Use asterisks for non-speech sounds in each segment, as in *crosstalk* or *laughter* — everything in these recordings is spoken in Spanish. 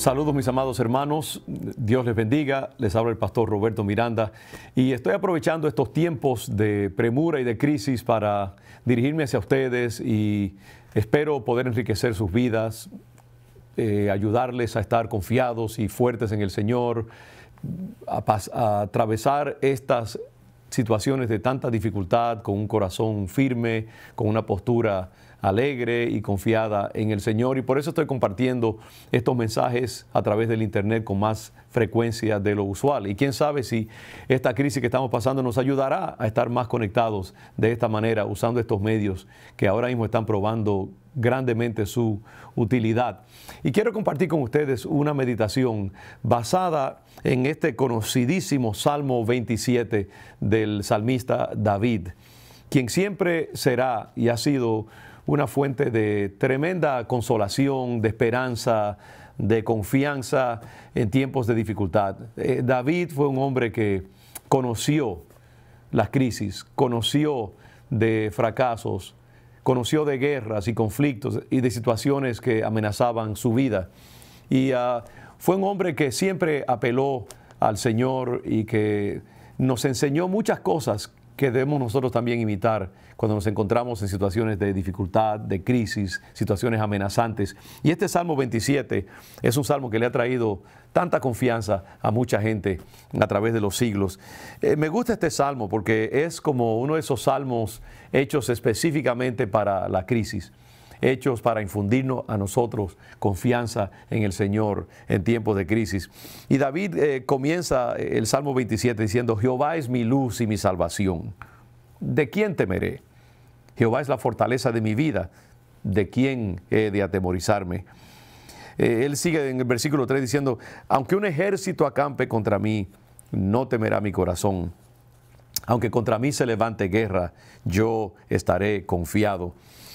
Saludos mis amados hermanos, Dios les bendiga, les habla el pastor Roberto Miranda y estoy aprovechando estos tiempos de premura y de crisis para dirigirme hacia ustedes y espero poder enriquecer sus vidas, eh, ayudarles a estar confiados y fuertes en el Señor, a, a atravesar estas situaciones de tanta dificultad con un corazón firme, con una postura alegre y confiada en el Señor. Y por eso estoy compartiendo estos mensajes a través del Internet con más frecuencia de lo usual. Y quién sabe si esta crisis que estamos pasando nos ayudará a estar más conectados de esta manera, usando estos medios que ahora mismo están probando grandemente su utilidad. Y quiero compartir con ustedes una meditación basada en este conocidísimo Salmo 27 del salmista David, quien siempre será y ha sido una fuente de tremenda consolación, de esperanza, de confianza en tiempos de dificultad. Eh, David fue un hombre que conoció las crisis, conoció de fracasos, conoció de guerras y conflictos y de situaciones que amenazaban su vida. Y ah, fue un hombre que siempre apeló al Señor y que nos enseñó muchas cosas que debemos nosotros también imitar cuando nos encontramos en situaciones de dificultad, de crisis, situaciones amenazantes. Y este Salmo 27 es un salmo que le ha traído tanta confianza a mucha gente a través de los siglos. Eh, me gusta este salmo porque es como uno de esos salmos hechos específicamente para la crisis hechos para infundirnos a nosotros confianza en el Señor en tiempos de crisis. Y David eh, comienza eh, el Salmo 27 diciendo, Jehová es mi luz y mi salvación. ¿De quién temeré? Jehová es la fortaleza de mi vida. ¿De quién he de atemorizarme? Eh, él sigue en el versículo 3 diciendo, aunque un ejército acampe contra mí, no temerá mi corazón. Aunque contra mí se levante guerra, yo estaré confiado.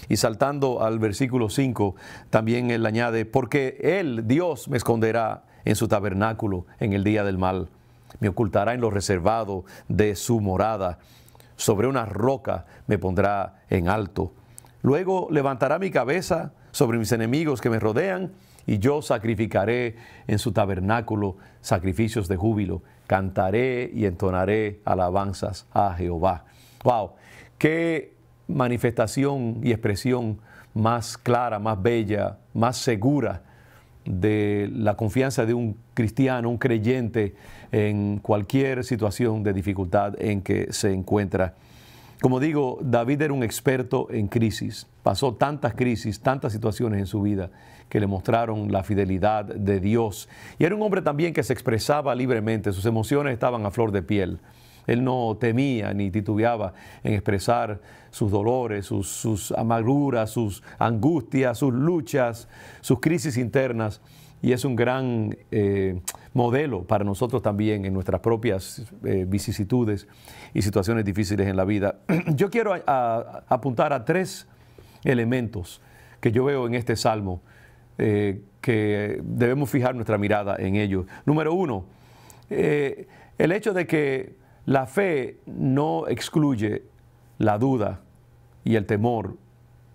Y saltando al versículo 5, también él añade, porque él, Dios, me esconderá en su tabernáculo en el día del mal, me ocultará en lo reservado de su morada, sobre una roca me pondrá en alto. Luego levantará mi cabeza sobre mis enemigos que me rodean, y yo sacrificaré en su tabernáculo sacrificios de júbilo, cantaré y entonaré alabanzas a Jehová. Wow, qué manifestación y expresión más clara, más bella, más segura de la confianza de un cristiano, un creyente en cualquier situación de dificultad en que se encuentra. Como digo, David era un experto en crisis, pasó tantas crisis, tantas situaciones en su vida que le mostraron la fidelidad de Dios. Y era un hombre también que se expresaba libremente, sus emociones estaban a flor de piel. Él no temía ni titubeaba en expresar sus dolores, sus, amarguras, sus angustias, sus luchas, sus crisis internas y es un gran eh, modelo para nosotros también en nuestras propias eh, vicisitudes y situaciones difíciles en la vida. *clears throat* Yo quiero apuntar a tres elementos que yo veo en este salmo eh, que debemos fijar nuestra mirada en ellos. Número uno, el hecho de que la fe no excluye la duda y el temor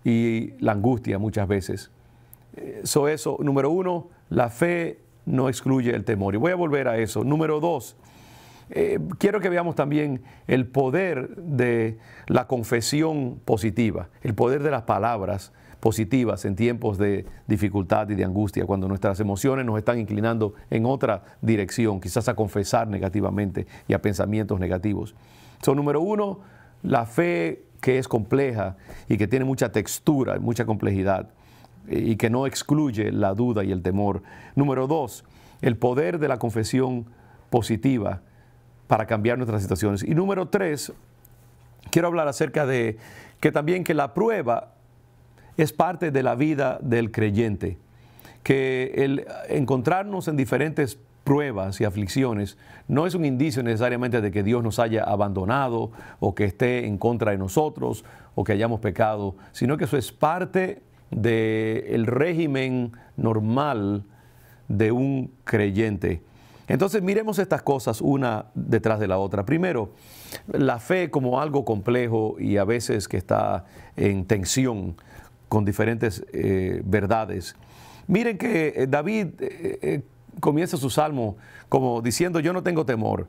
y la angustia muchas veces. Eso, eso, número uno, la fe no excluye el temor. Y voy a volver a eso. Número dos, eh, quiero que veamos también el poder de la confesión positiva, el poder de las palabras positivas en tiempos de dificultad y de angustia, cuando nuestras emociones nos están inclinando en otra dirección, quizás a confesar negativamente y a pensamientos negativos. son número uno, la fe que es compleja y que tiene mucha textura, mucha complejidad, eh, y que no excluye la duda y el temor. Número dos, el poder de la confesión positiva para cambiar nuestras situaciones. Y número tres, quiero hablar acerca de que también que la prueba es parte de la vida del creyente, que el encontrarnos en diferentes pruebas y aflicciones no es un indicio necesariamente de que Dios nos haya abandonado o que esté en contra de nosotros o que hayamos pecado, sino que eso es parte del régimen normal de un creyente. Entonces miremos estas cosas una detrás de la otra. Primero, la fe como algo complejo y a veces que está en tensión con diferentes eh, verdades. Miren que eh, David eh, comienza su salmo como diciendo, yo no tengo temor.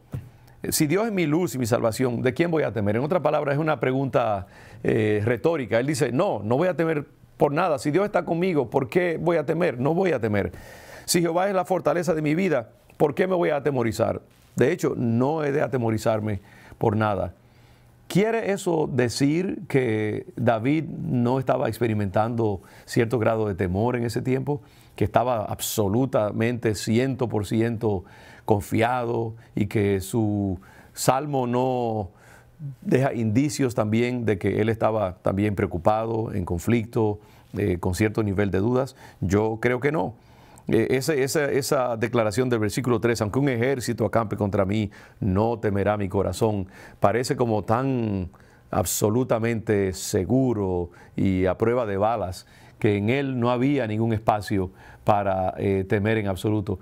Si Dios es mi luz y mi salvación, ¿de quién voy a temer? En otras palabras, es una pregunta retórica. Él dice, no, no voy a temer por nada. Si Dios está conmigo, ¿por qué voy a temer? No voy a temer. Si Jehová es la fortaleza de mi vida, ¿Por qué me voy a atemorizar? De hecho, no he de atemorizarme por nada. ¿Quiere eso decir que David no estaba experimentando cierto grado de temor en ese tiempo? Que estaba absolutamente 100% confiado y que su salmo no deja indicios también de que él estaba también preocupado, en conflicto, eh, con cierto nivel de dudas. Yo creo que no. E, esa, declaración del versículo 3, aunque un ejército acampe contra mí, no temerá mi corazón, parece como tan absolutamente seguro y a prueba de balas, que en él no había ningún espacio para eh, temer en absoluto.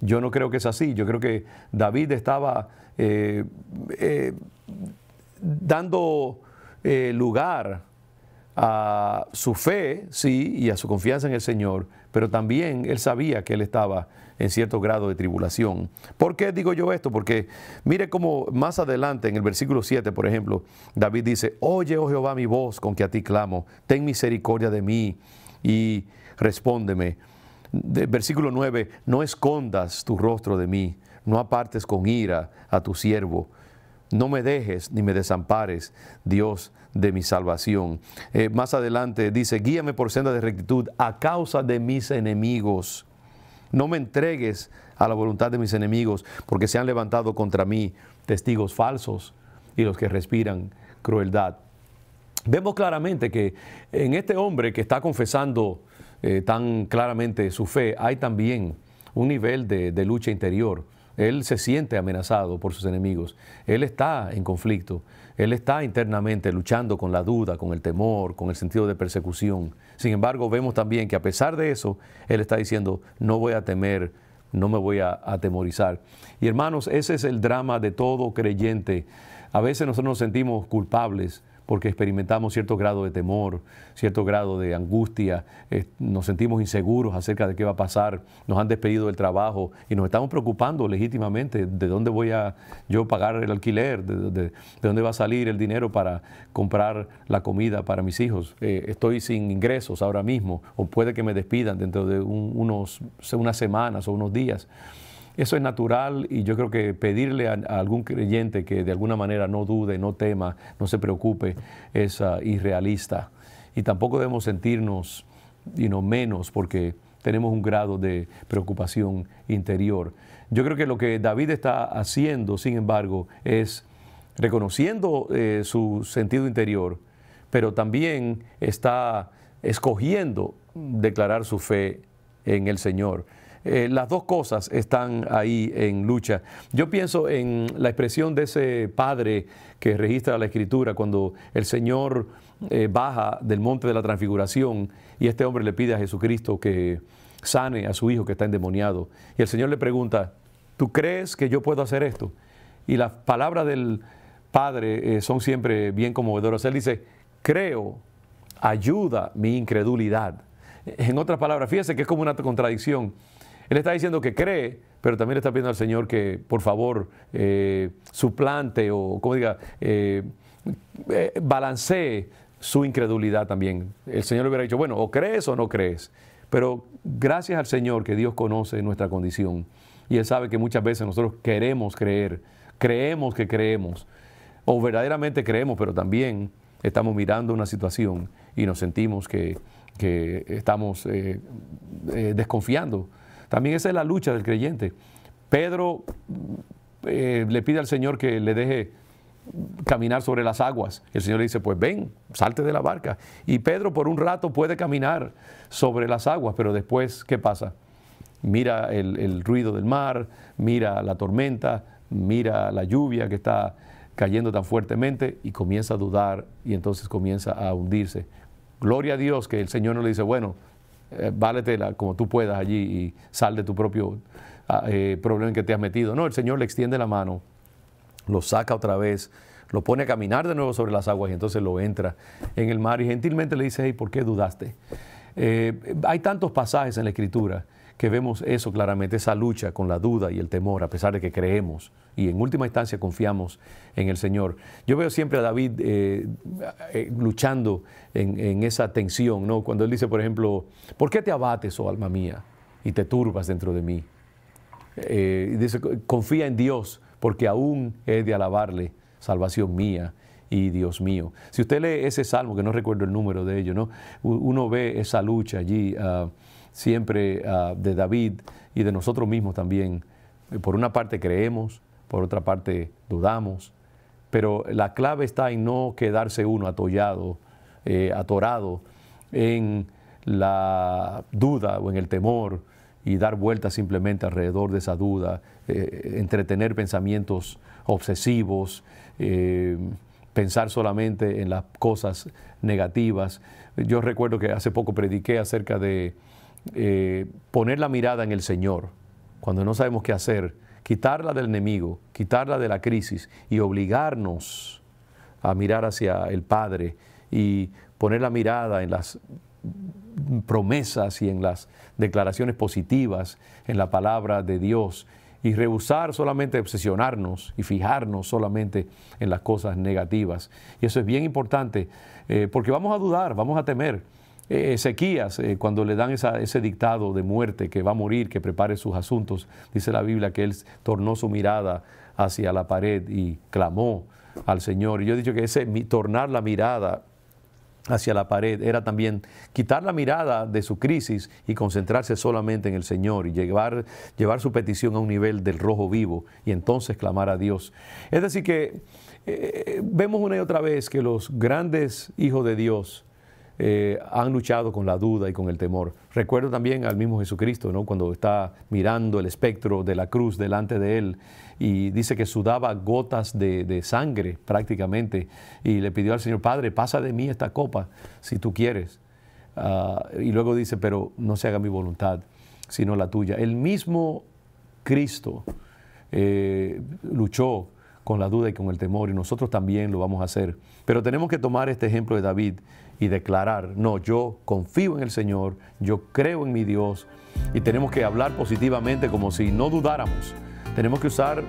Yo no creo que es así, yo creo que David estaba eh, eh, dando lugar a su fe, sí, y a su confianza en el Señor, pero también él sabía que él estaba en cierto grado de tribulación. ¿Por qué digo yo esto? Porque mire cómo más adelante en el versículo 7, por ejemplo, David dice, oye, oh Jehová, mi voz con que a ti clamo, ten misericordia de mí y respóndeme. versículo 9, no escondas tu rostro de mí, no apartes con ira a tu siervo no me dejes ni me desampares, Dios de mi salvación. Eh, más adelante dice, guíame por senda de rectitud a causa de mis enemigos. No me entregues a la voluntad de mis enemigos, porque se han levantado contra mí testigos falsos y los que respiran crueldad. Vemos claramente que en este hombre que está confesando eh, tan claramente su fe, hay también un nivel de lucha interior él se siente amenazado por sus enemigos. Él está en conflicto. Él está internamente luchando con la duda, con el temor, con el sentido de persecución. Sin embargo, vemos también que a pesar de eso, Él está diciendo, no voy a temer, no me voy a atemorizar. Y hermanos, ese es el drama de todo creyente. A veces nosotros nos sentimos culpables porque experimentamos cierto grado de temor, cierto grado de angustia, eh, nos sentimos inseguros acerca de qué va a pasar, nos han despedido del trabajo y nos estamos preocupando legítimamente de dónde voy a yo pagar el alquiler, de, dónde va a salir el dinero para comprar la comida para mis hijos. Eh, estoy sin ingresos ahora mismo o puede que me despidan dentro de unos, unas semanas o unos días. Eso es natural y yo creo que pedirle a, algún creyente que de alguna manera no dude, no tema, no se preocupe, es ah, irrealista. Y tampoco debemos sentirnos menos porque tenemos un grado de preocupación interior. Yo creo que lo que David está haciendo, sin embargo, es reconociendo eh, su sentido interior, pero también está escogiendo declarar su fe en el Señor. Eh, las dos cosas están ahí en lucha. Yo pienso en la expresión de ese padre que registra la escritura cuando el Señor eh, baja del monte de la transfiguración y este hombre le pide a Jesucristo que sane a su hijo que está endemoniado. Y el Señor le pregunta, ¿tú crees que yo puedo hacer esto? Y las palabras del Padre eh, son siempre bien conmovedoras. Él dice, creo, ayuda mi incredulidad. En otras palabras, fíjese que es como una contradicción. Él está diciendo que cree, pero también está pidiendo al Señor que por favor eh, suplante o, como diga, eh, eh, balancee su incredulidad también. El Señor le hubiera dicho, bueno, o crees o no crees. Pero gracias al Señor que Dios conoce nuestra condición y Él sabe que muchas veces nosotros queremos creer, creemos que creemos, o verdaderamente creemos, pero también estamos mirando una situación y nos sentimos que, estamos desconfiando también esa es la lucha del creyente. Pedro eh, le pide al Señor que le deje caminar sobre las aguas. El Señor le dice, pues ven, salte de la barca. Y Pedro por un rato puede caminar sobre las aguas, pero después, ¿qué pasa? Mira el, el ruido del mar, mira la tormenta, mira la lluvia que está cayendo tan fuertemente y comienza a dudar y entonces comienza a hundirse. Gloria a Dios que el Señor no le dice, bueno, eh, válete como tú puedas allí y sal de tu propio ah, eh, problema en que te has metido. No, el Señor le extiende la mano, lo saca otra vez, lo pone a caminar de nuevo sobre las aguas y entonces lo entra en el mar y gentilmente le dice, hey, ¿por qué dudaste? Eh, hay tantos pasajes en la Escritura que vemos eso claramente, esa lucha con la duda y el temor, a pesar de que creemos y en última instancia confiamos en el Señor. Yo veo siempre a David eh, eh, luchando en, esa tensión, ¿no? Cuando él dice, por ejemplo, ¿por qué te abates, oh alma mía, y te turbas dentro de mí? Eh, dice, confía en Dios, porque aún he de alabarle, salvación mía y Dios mío. Si usted lee ese salmo, que no recuerdo el número de ello, ¿no? Uno ve esa lucha allí. Ah, siempre ah, de David y de nosotros mismos también. Eh, por una parte creemos, por otra parte dudamos, pero la clave está en no quedarse uno atollado, eh, atorado en la duda o en el temor y dar vueltas simplemente alrededor de esa duda, eh, entretener pensamientos obsesivos, pensar solamente en las cosas negativas. Yo recuerdo que hace poco prediqué acerca de eh, poner la mirada en el Señor cuando no sabemos qué hacer, quitarla del enemigo, quitarla de la crisis y obligarnos a mirar hacia el Padre y poner la mirada en las promesas y en las declaraciones positivas, en la palabra de Dios y rehusar solamente obsesionarnos y fijarnos solamente en las cosas negativas. Y eso es bien importante eh, porque vamos a dudar, vamos a temer. Eh, Ezequías, eh, cuando le dan ese dictado de muerte, que va a morir, que prepare sus asuntos, dice la Biblia que él tornó su mirada hacia la pared y clamó al Señor. Y yo he dicho que ese tornar la mirada hacia la pared era también quitar la mirada de su crisis y concentrarse solamente en el Señor y llevar, llevar su petición a un nivel del rojo vivo y entonces clamar a Dios. Es decir que eh, vemos una y otra vez que los grandes hijos de Dios, eh, han luchado con la duda y con el temor. Recuerdo también al mismo Jesucristo, cuando está mirando el espectro de la cruz delante de él y dice que sudaba gotas de, sangre prácticamente y le pidió al Señor, Padre, pasa de mí esta copa si tú quieres. Ah, y luego dice, pero no se haga mi voluntad, sino la tuya. El mismo Cristo eh, luchó con la duda y con el temor y nosotros también lo vamos a hacer. Pero tenemos que tomar este ejemplo de David y declarar, no, yo confío en el Señor, yo creo en mi Dios y tenemos que hablar positivamente como si no dudáramos. Tenemos que usar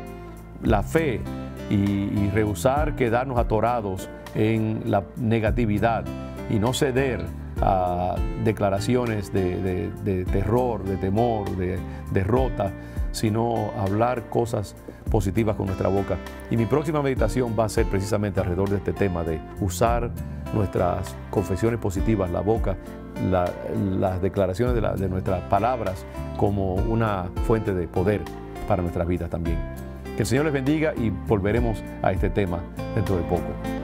la fe y, rehusar quedarnos atorados en la negatividad y no ceder a declaraciones de, de terror, de temor, de derrota, sino hablar cosas positivas con nuestra boca. Y mi próxima meditación va a ser precisamente alrededor de este tema de usar nuestras confesiones positivas, la boca, las declaraciones de nuestras palabras como una fuente de poder para nuestras vidas también. Que el Señor les bendiga y volveremos a este tema dentro de poco.